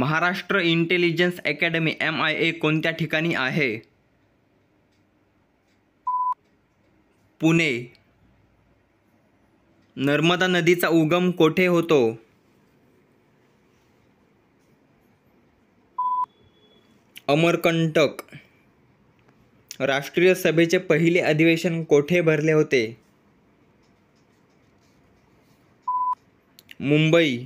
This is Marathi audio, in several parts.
Maharashtra intelligence academy M I A कोणत्या ठिकाणी आहे पुणे नर्मदा नदीचा उगम कोठे होतो अमरकंटक राष्ट्रीय सभेचे पहिले अधिवेशन कोठे भरले होते मुंबई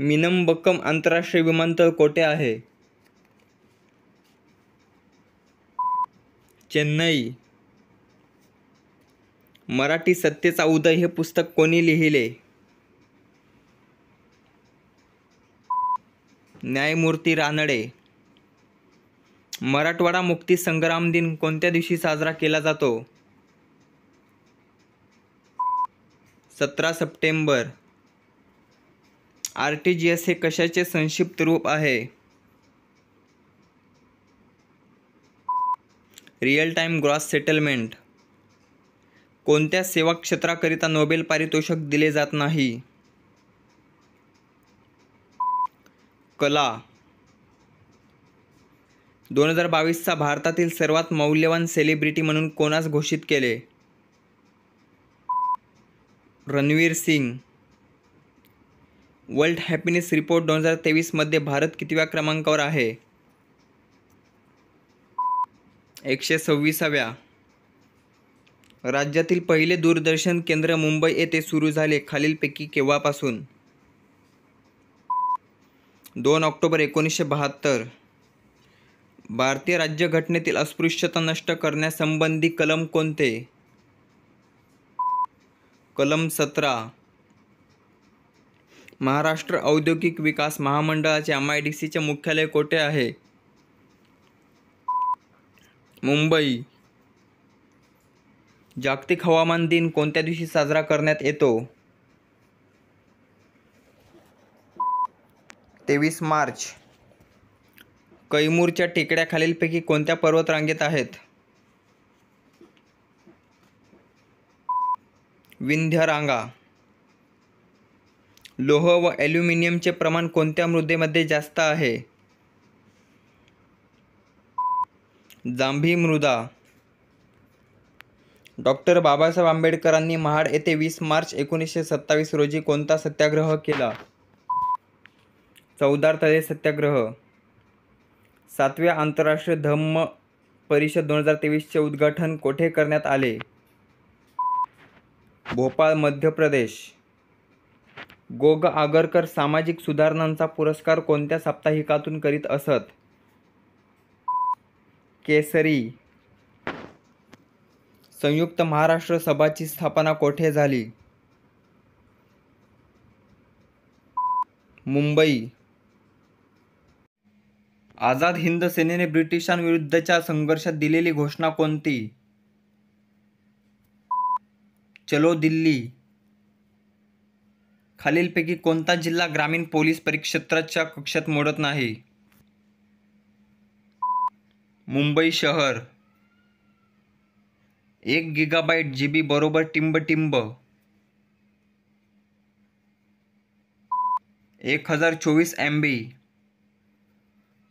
मिनमबक्कम आंतरराष्ट्रीय विमानतळ कोठे आहे चेन्नई मराठी सत्तेचा उदय हे पुस्तक कोणी लिहिले न्यायमूर्ती रानडे मराठवाडा मुक्ती संग्राम दिन कोणत्या दिवशी साजरा केला जातो सतरा September R T G S हे कशाचे संक्षिप्त रूप आहे? रिअल टाइम ग्रॉस सेटलमेंट कोणत्या सेवा क्षेत्राकरिता नोबेल पारितोषिक दिले जात नाही? कला दोन हजार बावीसचा भारतातील सर्वात मौल्यवान सेलिब्रिटी म्हणून कोणास घोषित केले Ranveer Singh world happiness report दोन हजार तेवीसमध्ये भारत कितव्या क्रमांकावर आहे एकशे सव्वीसाव्या राज्यातील पहिले दूरदर्शन केंद्र मुंबई येथे सुरू झाले खालीलपैकी केव्हापासून दोन ऑक्टोबर एकोणीसशे बहात्तर भारतीय राज्यघटनेतील अस्पृश्यता नष्ट करण्यासंबंधी कलम कोणते कलम सतरा महाराष्ट्र औद्योगिक विकास महामंडळाचे एम आय डी सीचे मुख्यालय कोठे आहे मुंबई जागतिक हवामान दिन कोणत्या दिवशी साजरा करण्यात येतो तेवीस मार्च कैमूरच्या टेकड्या खालीलपैकी कोणत्या पर्वतरांगेत आहेत विंध्य रांगा लोह व ॲल्युमिनियमचे प्रमाण कोणत्या मृदेमध्ये जास्त आहे जांभी मृदा डॉक्टर बाबासाहेब आंबेडकरांनी महाड येथे वीस मार्च एकोणीसशे सत्तावीस रोजी कोणता सत्याग्रह केला चौदार तळे सत्याग्रह सातव्या आंतरराष्ट्रीय धम्म परिषद दोन हजार तेवीसचे उद्घाटन कोठे करण्यात आले भोपाळ मध्य प्रदेश गोग आगरकर सामाजिक सुधारणांचा पुरस्कार कोणत्या साप्ताहिकातून करीत असत केसरी संयुक्त महाराष्ट्र सभाची स्थापना कोठे झाली मुंबई आझाद हिंद सेनेने ब्रिटिशांविरुद्धच्या संघर्षात दिलेली घोषणा कोणती चलो दिल्ली खालीलपैकी कोणता जिल्हा ग्रामीण पोलीस परिक्षेत्राच्या कक्षात मोडत नाही मुंबई शहर एक गिगाबाईट जी बी बरोबर टिंब टिंब एक हजार चोवीस एम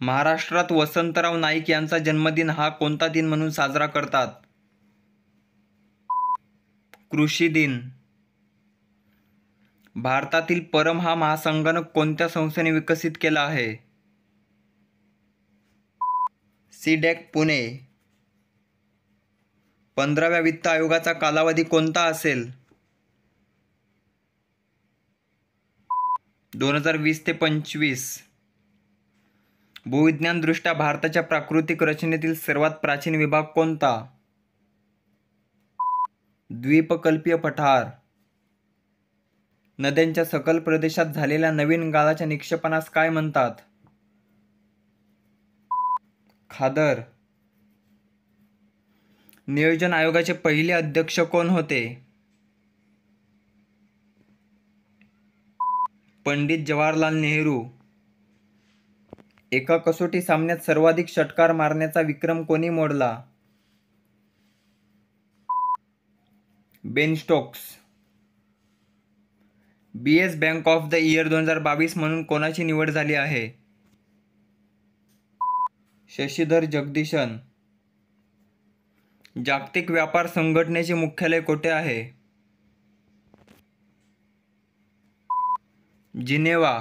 महाराष्ट्रात वसंतराव नाईक यांचा जन्मदिन हा कोणता दिन म्हणून साजरा करतात कृषी दिन भारतातील परम हा महासंगणक कोणत्या संस्थेने विकसित केला आहे सीडॅक पुणे पंधराव्या वित्त आयोगाचा कालावधी कोणता असेल दोन हजार वीस ते पंचवीस भूविज्ञानदृष्ट्या भारताच्या प्राकृतिक रचनेतील सर्वात प्राचीन विभाग कोणता द्वीपकल्पीय पठार नद्यांच्या सकल प्रदेशात झालेल्या नवीन गाळाच्या निक्षेपणास काय म्हणतात खादर नियोजन आयोगाचे पहिले अध्यक्ष कोण होते पंडित जवाहरलाल नेहरू एका कसोटी सामन्यात सर्वाधिक षटकार मारण्याचा विक्रम कोणी मोडला Ben Stokes B S bank of the year दोन हजार बावीस म्हणून कोणाची निवड झाली आहे शशीधर जगदीशन जागतिक व्यापार संघटनेचे मुख्यालय कोठे आहे जिनेवा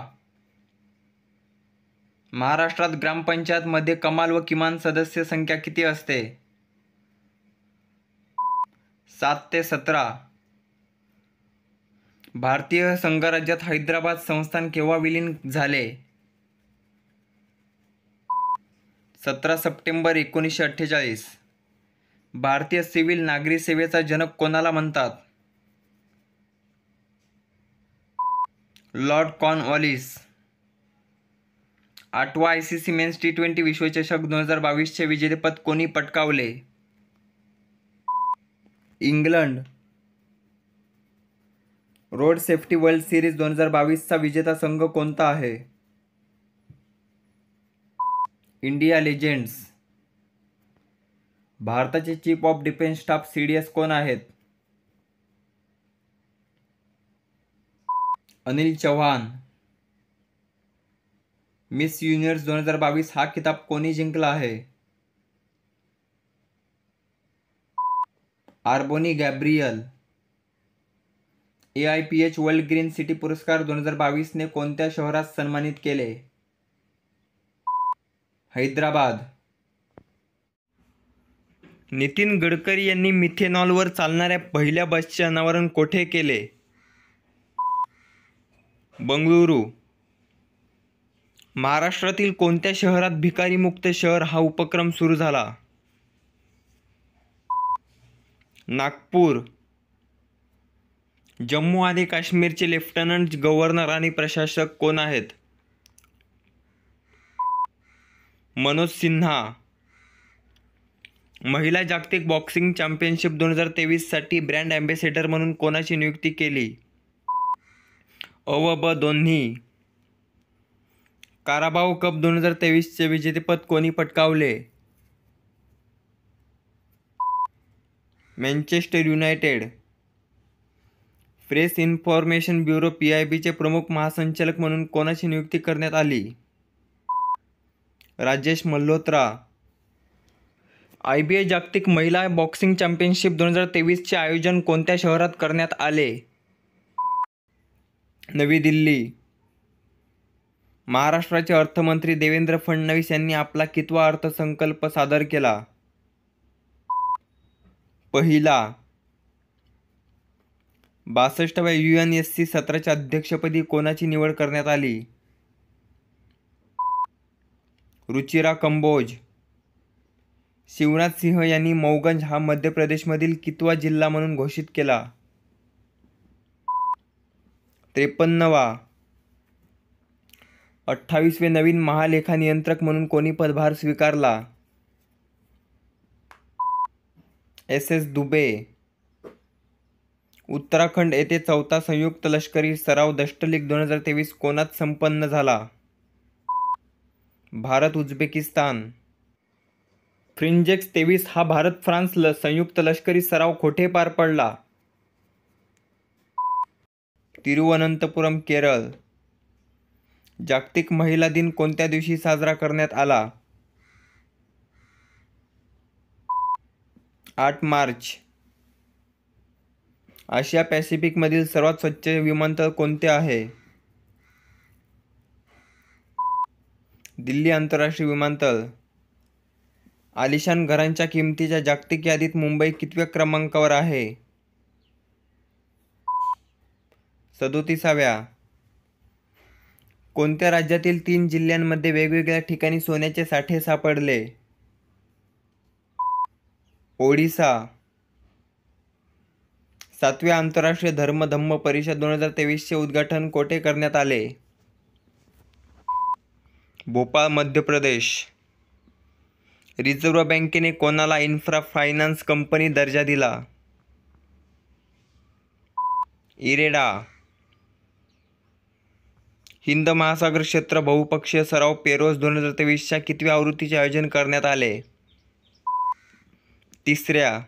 महाराष्ट्रात ग्रामपंचायतमध्ये कमाल व किमान सदस्य संख्या किती असते सात ते सतरा भारतीय संघराज्यात हैदराबाद संस्थान केव्हा विलीन झाले सतरा सप्टेंबर एकोणीसशे अठ्ठेचाळीस भारतीय सिव्हिल नागरी सेवेचा जनक कोणाला म्हणतात लॉर्ड कॉन ऑलिस आठवा I C C men's T twenty विश्वचषक दोन हजार बावीसचे विजेतेपद कोणी पटकावले England road safety world series दोन हजार बावीसचा विजेता संघ कोणता आहे इंडिया लेजेंड्स भारताचे chief of defence staff C D S कोण आहेत अनिल चव्हाण मिस युनिव्हर्स दोन हजार बावीस हा किताब कोणी जिंकला आहे R'Bonney Gabriel A I P H world green city पुरस्कार दोन हजार बावीसने कोणत्या शहरात सन्मानित केले हैदराबाद नितीन गडकरी यांनी मिथेनॉलवर चालणाऱ्या पहिल्या बसचे अनावरण कोठे केले बंगळुरू महाराष्ट्रातील कोणत्या शहरात भिकारीमुक्त शहर हा उपक्रम सुरू झाला नागपूर जम्मू आणि काश्मीरचे लेफ्टनंट गव्हर्नर आणि प्रशासक कोण आहेत मनोज सिन्हा महिला जागतिक बॉक्सिंग चॅम्पियनशिप दोन हजार तेवीससाठी ब्रँड अँबॅसेडर म्हणून कोणाची नियुक्ती केली अ ब दोन्ही काराबाव कप दोन हजार तेवीसचे विजेतेपद कोणी पटकावले Manchester United press information bureau P I बीचे प्रमुख महासंचालक म्हणून कोणाची नियुक्ती करण्यात आली Rajesh Malhotra I B I जागतिक महिला बॉक्सिंग चॅम्पियनशिप दोन हजार तेवीसचे आयोजन कोणत्या शहरात करण्यात आले नवी दिल्ली महाराष्ट्राचे अर्थमंत्री देवेंद्र फडणवीस यांनी आपला कितवा अर्थसंकल्प सादर केला पहिला बासष्टव्या यू एन एस सी सत्राच्या अध्यक्षपदी कोणाची निवड करण्यात आली रुचिरा कंबोज शिवनाथ सिंह यांनी मौगंज हा मध्य प्रदेशमधील कितवा जिल्हा म्हणून घोषित केला त्रेपन्नवा अठ्ठावीसवे नवीन महालेखा नियंत्रक म्हणून कोणी पदभार स्वीकारला एस एस दुबे उत्तराखंड येथे चौथा संयुक्त लष्करी सराव दष्टलीग दोन हजार तेवीस कोणात संपन्न झाला भारत उझबेकिस्तान फ्रिंजेक्स तेवीस हा भारत फ्रान्स ल संयुक्त लष्करी सराव कोठे पार पडला तिरुवनंतपुरम केरळ जागतिक महिला दिन कोणत्या दिवशी साजरा करण्यात आला आठ मार्च आशिया पॅसिफिकमधील सर्वात स्वच्छ विमानतळ कोणते आहे दिल्ली आंतरराष्ट्रीय विमानतळ आलिशान घरांच्या किमतीच्या जागतिक यादीत मुंबई कितव्या क्रमांकावर आहे सदोतीसाव्या कोणत्या राज्यातील तीन जिल्ह्यांमध्ये वेगवेगळ्या ठिकाणी सोन्याचे साठे सापडले ओडिसा सातव्या आंतरराष्ट्रीय धर्म धम्म परिषद दोन हजार तेवीसचे उद्घाटन कोठे करण्यात आले भोपाळ मध्य प्रदेश रिझर्व्ह बँकेने कोणाला इन्फ्रा फायनान्स कंपनी दर्जा दिला इरेडा हिंद महासागर क्षेत्र बहुपक्षीय सराव पेरोस दोन हजार तेवीसच्या कितव्या आवृत्तीचे आयोजन करण्यात आले तिसऱ्या